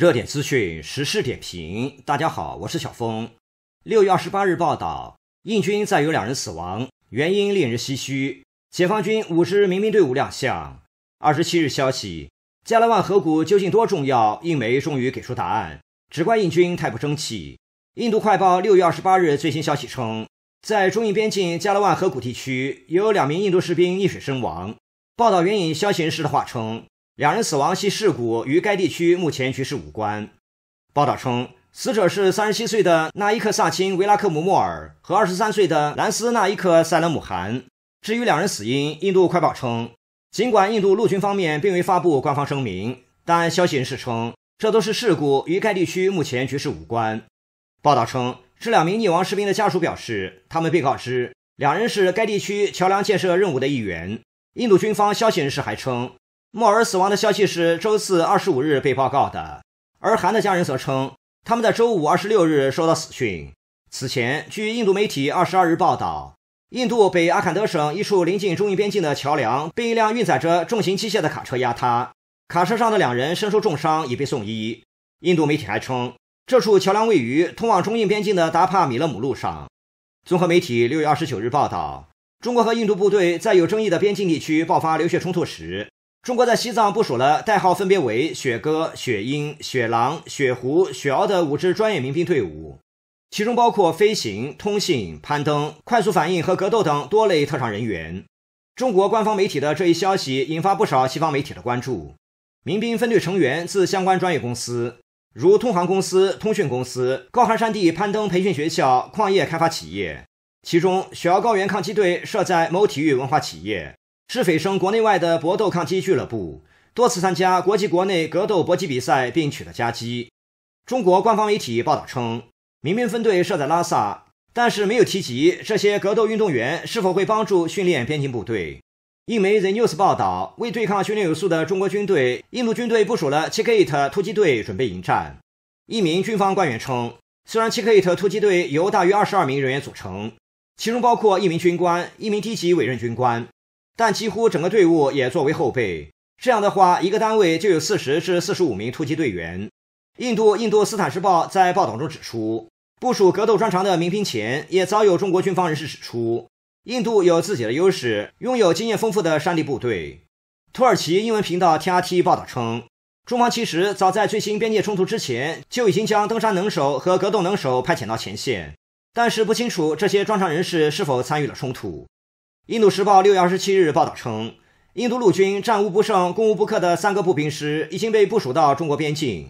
热点资讯、时事点评，大家好，我是小峰。六月二十八日报道，印军再有两人死亡，原因令人唏嘘。解放军五支民兵队伍亮相。二十七日消息，加勒万河谷究竟多重要？印媒终于给出答案，只怪印军太不争气。印度快报六月二十八日最新消息称，在中印边境加勒万河谷地区，有两名印度士兵溺水身亡。报道援引消息人士的话称。两人死亡系事故，与该地区目前局势无关。报道称，死者是三十七岁的纳伊克萨钦维拉克姆莫尔和二十三岁的兰斯纳伊克塞勒姆汗。至于两人死因，印度快报称，尽管印度陆军方面并未发布官方声明，但消息人士称，这都是事故，与该地区目前局势无关。报道称，这两名溺亡士兵的家属表示，他们被告知两人是该地区桥梁建设任务的一员。印度军方消息人士还称。莫尔死亡的消息是周四二十五日被报告的，而韩的家人则称，他们在周五二十六日收到死讯。此前，据印度媒体二十二日报道，印度北阿坎德省一处临近中印边境的桥梁被一辆运载着重型机械的卡车压塌，卡车上的两人身受重伤，已被送医。印度媒体还称，这处桥梁位于通往中印边境的达帕米勒姆路上。综合媒体六月二十九日报道，中国和印度部队在有争议的边境地区爆发流血冲突时。中国在西藏部署了代号分别为“雪鸽”“雪鹰”“雪狼”“雪狐”“雪獒”的五支专业民兵队伍，其中包括飞行、通信、攀登、快速反应和格斗等多类特长人员。中国官方媒体的这一消息引发不少西方媒体的关注。民兵分队成员自相关专业公司，如通航公司、通讯公司、高寒山地攀登培训学校、矿业开发企业，其中“雪獒高原抗击队”设在某体育文化企业。是蜚声国内外的搏斗抗击俱乐部，多次参加国际国内格斗搏击比赛并取得佳绩。中国官方媒体报道称，民兵分队设在拉萨，但是没有提及这些格斗运动员是否会帮助训练边境部队。印媒 The News 报道，为对抗训练有素的中国军队，印度军队部署了 c h a k i t 突击队准备迎战。一名军方官员称，虽然 c h a k i t 突击队由大约二十二名人员组成，其中包括一名军官、一名低级委任军官。但几乎整个队伍也作为后备，这样的话，一个单位就有四十至四十五名突击队员。印度《印度斯坦时报》在报道中指出，部署格斗专长的民兵前，也早有中国军方人士指出，印度有自己的优势，拥有经验丰富的山地部队。土耳其英文频道 T R T 报道称，中方其实早在最新边界冲突之前，就已经将登山能手和格斗能手派遣到前线，但是不清楚这些专长人士是否参与了冲突。印度时报六月二十七日报道称，印度陆军战无不胜、攻无不克的三个步兵师已经被部署到中国边境。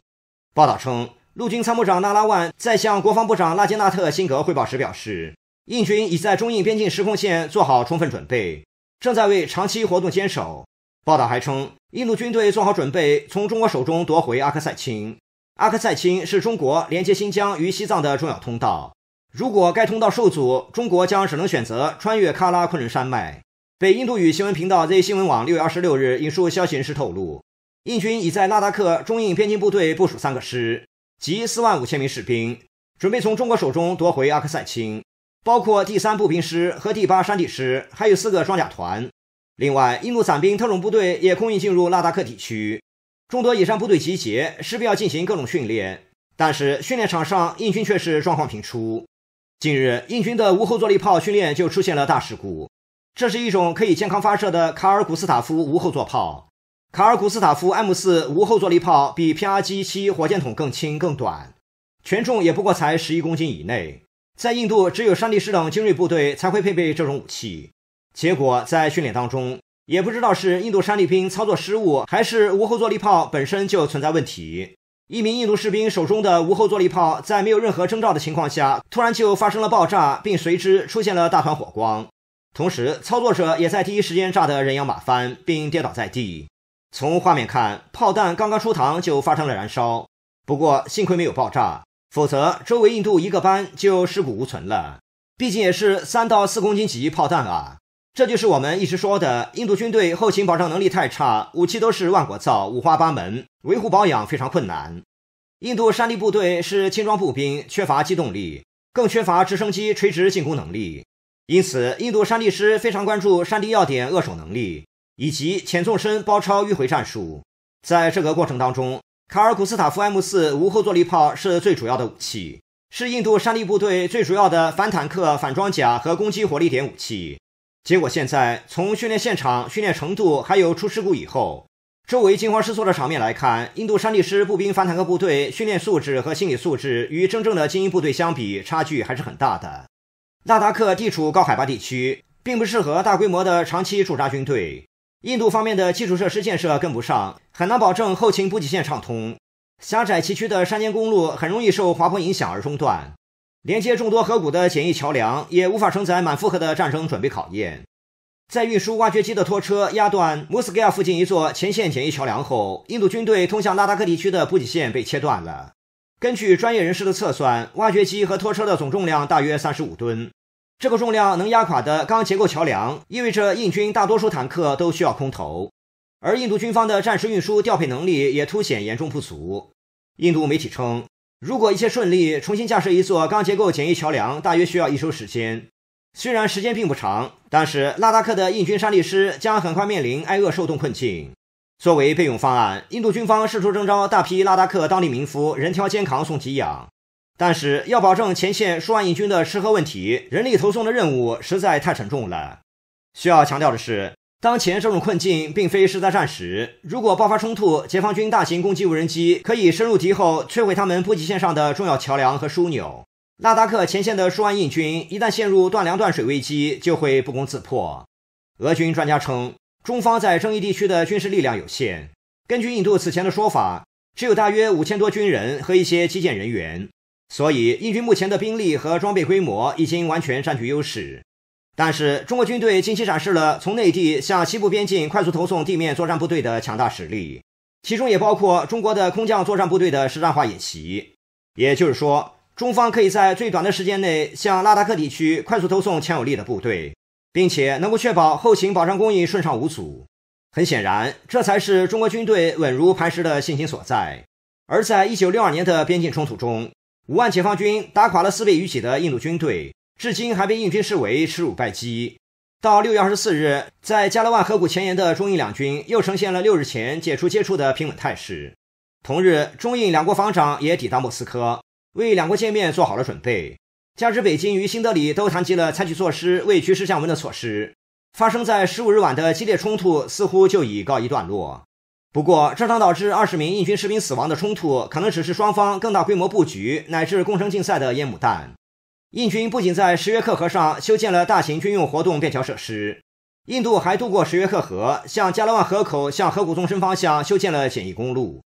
报道称，陆军参谋长纳拉万在向国防部长拉杰纳特·辛格汇报时表示，印军已在中印边境实控线做好充分准备，正在为长期活动坚守。报道还称，印度军队做好准备，从中国手中夺回阿克赛钦。阿克赛钦是中国连接新疆与西藏的重要通道。如果该通道受阻，中国将只能选择穿越喀拉昆仑山脉。北印度语新闻频道 Z 新闻网六月二十六日引述消息人士透露，印军已在拉达克中印边境部队部署三个师及四万五千名士兵，准备从中国手中夺回阿克赛钦，包括第三步兵师和第八山地师，还有四个装甲团。另外，印度伞兵特种部队也空运进入拉达克地区，众多野战部队集结，势必要进行各种训练。但是，训练场上，印军却是状况频出。近日，印军的无后坐力炮训练就出现了大事故。这是一种可以健康发射的卡尔古斯塔夫无后座炮。卡尔古斯塔夫 M 四无后坐力炮比 p r G 七火箭筒更轻更短，权重也不过才十一公斤以内。在印度，只有山地师等精锐部队才会配备这种武器。结果在训练当中，也不知道是印度山地兵操作失误，还是无后坐力炮本身就存在问题。一名印度士兵手中的无后坐力炮，在没有任何征兆的情况下，突然就发生了爆炸，并随之出现了大团火光。同时，操作者也在第一时间炸得人仰马翻，并跌倒在地。从画面看，炮弹刚刚出膛就发生了燃烧，不过幸亏没有爆炸，否则周围印度一个班就尸骨无存了。毕竟也是三到四公斤级炮弹啊。这就是我们一直说的，印度军队后勤保障能力太差，武器都是万国造，五花八门，维护保养非常困难。印度山地部队是轻装步兵，缺乏机动力，更缺乏直升机垂直进攻能力。因此，印度山地师非常关注山地要点扼守能力以及浅纵深包抄迂回战术。在这个过程当中，卡尔古斯塔夫 M 四无后坐力炮是最主要的武器，是印度山地部队最主要的反坦克、反装甲和攻击火力点武器。结果现在，从训练现场、训练程度，还有出事故以后，周围惊慌失措的场面来看，印度山地师步兵反坦克部队训练素质和心理素质与真正的精英部队相比，差距还是很大的。纳达克地处高海拔地区，并不适合大规模的长期驻扎军队。印度方面的基础设施建设跟不上，很难保证后勤补给线畅通。狭窄崎岖的山间公路很容易受滑坡影响而中断。连接众多河谷的简易桥梁也无法承载满负荷的战争准备考验。在运输挖掘机的拖车压断穆斯盖亚附近一座前线简易桥梁后，印度军队通向拉达克地区的补给线被切断了。根据专业人士的测算，挖掘机和拖车的总重量大约三十五吨，这个重量能压垮的钢结构桥梁，意味着印军大多数坦克都需要空投，而印度军方的战时运输调配能力也凸显严重不足。印度媒体称。如果一切顺利，重新架设一座钢结构简易桥梁大约需要一周时间。虽然时间并不长，但是拉达克的印军山地师将很快面临挨饿受冻困境。作为备用方案，印度军方试图征召大批拉达克当地民夫人挑肩扛送给养，但是要保证前线数万印军的吃喝问题，人力投送的任务实在太沉重了。需要强调的是。当前这种困境并非是在战时。如果爆发冲突，解放军大型攻击无人机可以深入敌后，摧毁他们补给线上的重要桥梁和枢纽。拉达克前线的数万印军一旦陷入断粮断水危机，就会不攻自破。俄军专家称，中方在争议地区的军事力量有限。根据印度此前的说法，只有大约五千多军人和一些基建人员，所以印军目前的兵力和装备规模已经完全占据优势。但是，中国军队近期展示了从内地向西部边境快速投送地面作战部队的强大实力，其中也包括中国的空降作战部队的实战化演习。也就是说，中方可以在最短的时间内向拉达克地区快速投送强有力的部队，并且能够确保后勤保障供应顺畅无阻。很显然，这才是中国军队稳如磐石的信心所在。而在1962年的边境冲突中，五万解放军打垮了四倍于己的印度军队。至今还被印军视为耻辱败绩。到六月二十四日，在加勒万河谷前沿的中印两军又呈现了六日前解除接触的平稳态势。同日，中印两国防长也抵达莫斯科，为两国见面做好了准备。加之北京与新德里都谈及了采取措施为局势降温的措施，发生在十五日晚的激烈冲突似乎就已告一段落。不过，这场导致二十名印军士兵死亡的冲突，可能只是双方更大规模布局乃至工程竞赛的烟幕弹。印军不仅在石约克河上修建了大型军用活动便桥设施，印度还渡过石约克河，向加勒万河口向河谷纵深方向修建了简易公路。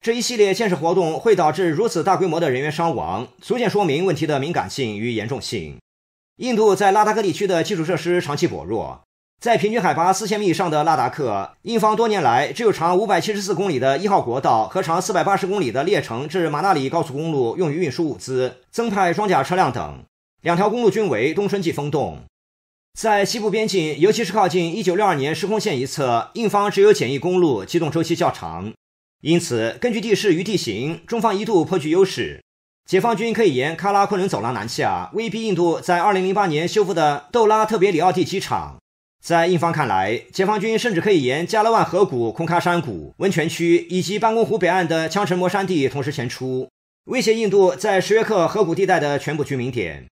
这一系列建设活动会导致如此大规模的人员伤亡，足见说明问题的敏感性与严重性。印度在拉达克地区的基础设施长期薄弱，在平均海拔四千米以上的拉达克，印方多年来只有长五百七十四公里的一号国道和长四百八十公里的列城至马纳里高速公路用于运输物资、增派装甲车辆等。两条公路均为冬春季风洞，在西部边境，尤其是靠近一九六二年施工线一侧，印方只有简易公路，机动周期较长。因此，根据地势与地形，中方一度颇具优势。解放军可以沿喀拉昆仑走廊南下，威逼印度在二零零八年修复的豆拉特别里奥蒂机场。在印方看来，解放军甚至可以沿加勒万河谷、空喀山谷、温泉区以及班公湖北岸的枪城摩山地同时前出，威胁印度在石约克河谷地带的全部居民点。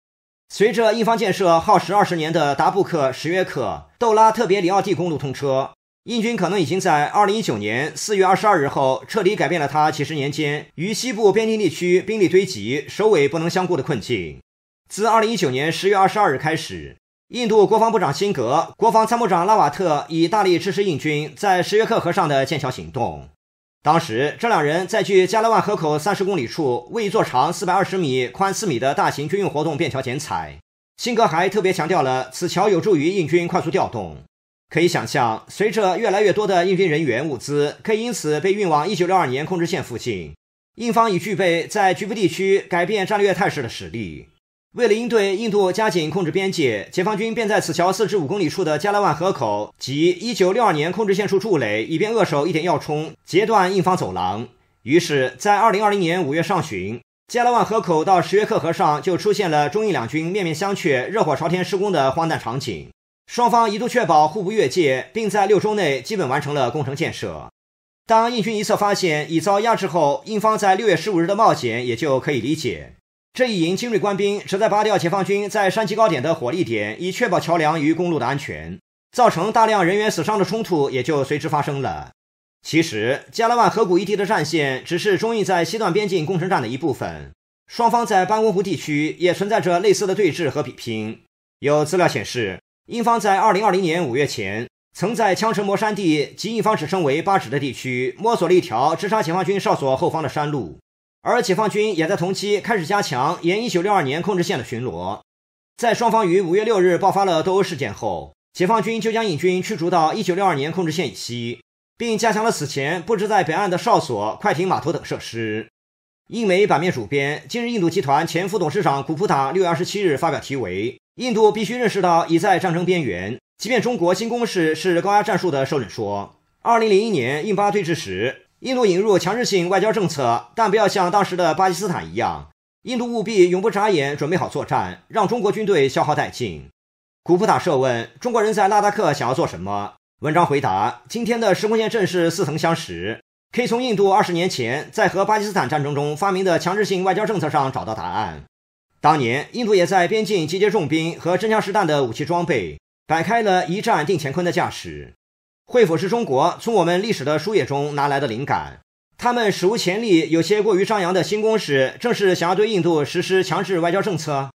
随着印方建设耗时二十年的达布克什约克窦拉特别里奥蒂公路通车，印军可能已经在2019年4月22日后彻底改变了他几十年间于西部边境地区兵力堆积、首尾不能相顾的困境。自2019年10月22日开始，印度国防部长辛格、国防参谋长拉瓦特已大力支持印军在石约克河上的建桥行动。当时，这两人在距加勒万河口三十公里处为一座长四百二十米、宽四米的大型军用活动便桥剪彩。辛格还特别强调了，此桥有助于印军快速调动。可以想象，随着越来越多的印军人员物资可以因此被运往一九六二年控制线附近，印方已具备在局部地区改变战略态势的实力。为了应对印度加紧控制边界，解放军便在此桥四至五公里处的加拉万河口及一九六二年控制线处筑垒，以便扼守一点要冲，截断印方走廊。于是，在二零二零年五月上旬，加拉万河口到十月克河上就出现了中印两军面面相觑、热火朝天施工的荒诞场景。双方一度确保互不越界，并在六周内基本完成了工程建设。当印军一侧发现已遭压制后，印方在六月十五日的冒险也就可以理解。这一营精锐官兵旨在拔掉解放军在山脊高点的火力点，以确保桥梁与公路的安全，造成大量人员死伤的冲突也就随之发生了。其实，加拉万河谷一地的战线只是中印在西段边境攻城战的一部分，双方在班公湖地区也存在着类似的对峙和比拼。有资料显示，英方在2020年5月前，曾在枪城摩山地及印方指称为“八指”的地区，摸索了一条直插解放军哨所后方的山路。而解放军也在同期开始加强沿1962年控制线的巡逻。在双方于5月6日爆发了斗殴事件后，解放军就将印军驱逐到1962年控制线以西，并加强了此前布置在北岸的哨所、快艇码头等设施。印媒版面主编今日印度集团前副董事长古普塔6月27日发表题为“印度必须认识到已在战争边缘，即便中国新攻势是高压战术”的受论说，2001年印巴对峙时。印度引入强制性外交政策，但不要像当时的巴基斯坦一样。印度务必永不眨眼，准备好作战，让中国军队消耗殆尽。古普塔设问：中国人在拉达克想要做什么？文章回答：今天的时空线正是似曾相识，可以从印度二十年前在和巴基斯坦战争中发明的强制性外交政策上找到答案。当年印度也在边境集结重兵和真枪实弹的武器装备，摆开了一战定乾坤的架势。会否是中国从我们历史的书页中拿来的灵感？他们史无前例，有些过于张扬的新公式，正是想要对印度实施强制外交政策。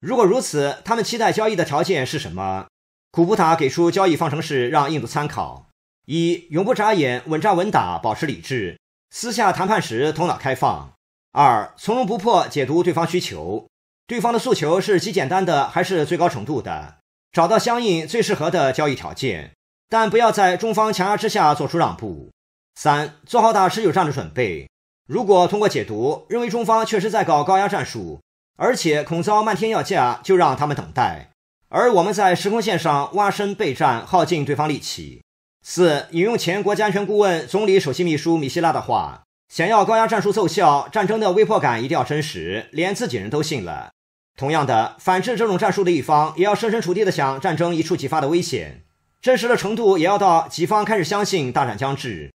如果如此，他们期待交易的条件是什么？古普塔给出交易方程式，让印度参考：一、永不眨眼，稳扎稳打，保持理智；私下谈判时头脑开放。二、从容不迫，解读对方需求。对方的诉求是极简单的，还是最高程度的？找到相应最适合的交易条件。但不要在中方强压之下做出让步。三，做好打持久战的准备。如果通过解读认为中方确实在搞高压战术，而且恐遭漫天要价，就让他们等待。而我们在时空线上挖深备战，耗尽对方力气。四，引用前国家安全顾问、总理首席秘书米希拉的话：想要高压战术奏效，战争的威迫感一定要真实，连自己人都信了。同样的，反制这种战术的一方也要设身处地地想战争一触即发的危险。真实的程度也要到己方开始相信大战将至，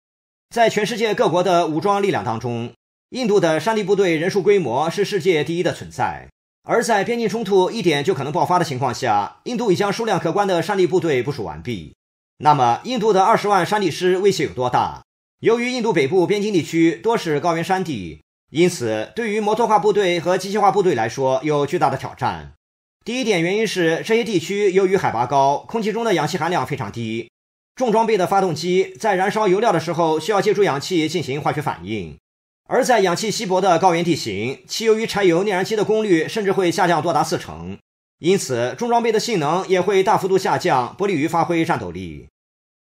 在全世界各国的武装力量当中，印度的山地部队人数规模是世界第一的存在。而在边境冲突一点就可能爆发的情况下，印度已将数量可观的山地部队部署完毕。那么，印度的二十万山地师威胁有多大？由于印度北部边境地区多是高原山地，因此对于摩托化部队和机械化部队来说有巨大的挑战。第一点原因是，这些地区由于海拔高，空气中的氧气含量非常低。重装备的发动机在燃烧油料的时候，需要借助氧气进行化学反应，而在氧气稀薄的高原地形，汽油与柴油内燃机的功率甚至会下降多达四成，因此重装备的性能也会大幅度下降，不利于发挥战斗力。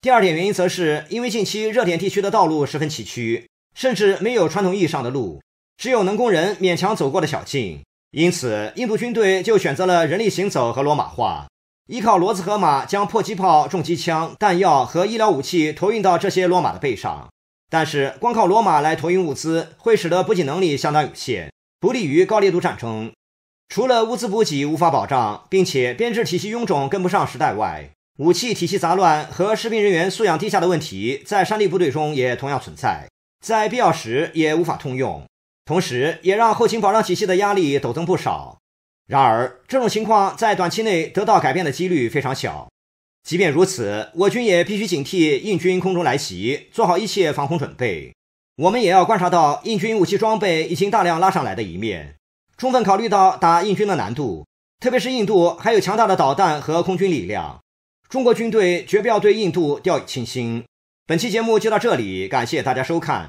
第二点原因则是因为近期热点地区的道路十分崎岖，甚至没有传统意义上的路，只有能工人勉强走过的小径。因此，印度军队就选择了人力行走和罗马化，依靠骡子和马将迫击炮、重机枪、弹药和医疗武器投运到这些骡马的背上。但是，光靠骡马来投运物资，会使得补给能力相当有限，不利于高烈度战争。除了物资补给无法保障，并且编制体系臃肿、跟不上时代外，武器体系杂乱和士兵人员素养低下的问题，在山地部队中也同样存在，在必要时也无法通用。同时，也让后勤保障体系的压力陡增不少。然而，这种情况在短期内得到改变的几率非常小。即便如此，我军也必须警惕印军空中来袭，做好一切防空准备。我们也要观察到印军武器装备已经大量拉上来的一面，充分考虑到打印军的难度，特别是印度还有强大的导弹和空军力量，中国军队绝不要对印度掉以轻心。本期节目就到这里，感谢大家收看。